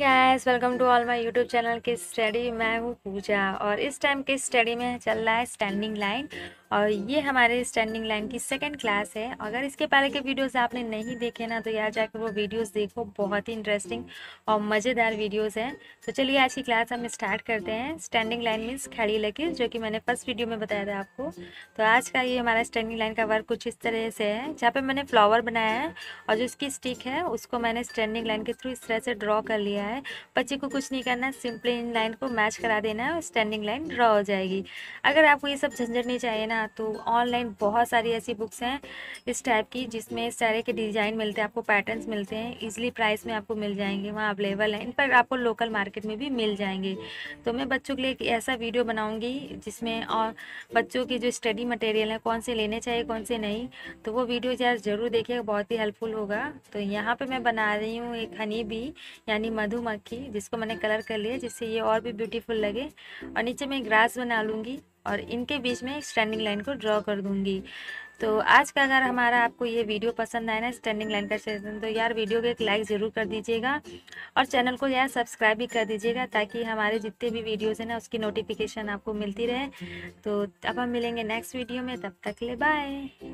guys welcome to all my YouTube channel की study मैं हूँ पूजा और इस टाइम की स्टडी में चल रहा है स्टैंडिंग लाइन और ये हमारे स्टैंडिंग लाइन की सेकेंड क्लास है अगर इसके पहले के वीडियोज़ आपने नहीं देखे ना तो यहाँ जाकर वो वीडियोज़ देखो बहुत ही इंटरेस्टिंग और मज़ेदार वीडियोज़ हैं तो चलिए आज की क्लास हम स्टार्ट करते हैं स्टैंडिंग लाइन मीन्स खड़ी लगी जो कि मैंने फर्स्ट वीडियो में बताया था आपको तो आज का ये हमारा स्टैंडिंग लाइन का वर्क कुछ इस तरह से है जहाँ पर मैंने फ्लावर बनाया है और जो इसकी स्टिक है उसको मैंने स्टैंडिंग लाइन के थ्रू इस तरह से ड्रॉ कर लिया है बच्चे को कुछ नहीं करना सिंपली इन लाइन को मैच करा देना है और स्टैंडिंग लाइन ड्रॉ हो जाएगी अगर आपको ये सब झंझट नहीं चाहिए ना ना तो ऑनलाइन बहुत सारी ऐसी बुक्स हैं इस टाइप की जिसमें इस तरह के डिज़ाइन मिलते हैं आपको पैटर्न्स मिलते हैं ईजिली प्राइस में आपको मिल जाएंगे वहाँ अवेलेबल हैं इन पर आपको लोकल मार्केट में भी मिल जाएंगे तो मैं बच्चों के लिए एक ऐसा वीडियो बनाऊँगी जिसमें और बच्चों की जो स्टडी मटेरियल है कौन से लेने चाहिए कौन से नहीं तो वो वीडियो जो ज़रूर देखिएगा बहुत ही हेल्पफुल होगा तो यहाँ पर मैं बना रही हूँ एक हनी भी यानी मधुमक्खी जिसको मैंने कलर कर लिया जिससे ये और भी ब्यूटीफुल लगे और नीचे मैं ग्रास बना लूँगी और इनके बीच में स्टैंडिंग लाइन को ड्रॉ कर दूंगी तो आज का अगर हमारा आपको ये वीडियो पसंद आए ना स्टैंडिंग लाइन का सेशन तो यार वीडियो को एक लाइक ज़रूर कर दीजिएगा और चैनल को यार सब्सक्राइब भी कर दीजिएगा ताकि हमारे जितने भी वीडियोज़ हैं ना उसकी नोटिफिकेशन आपको मिलती रहे तो अब हम मिलेंगे नेक्स्ट वीडियो में तब तक ले बाय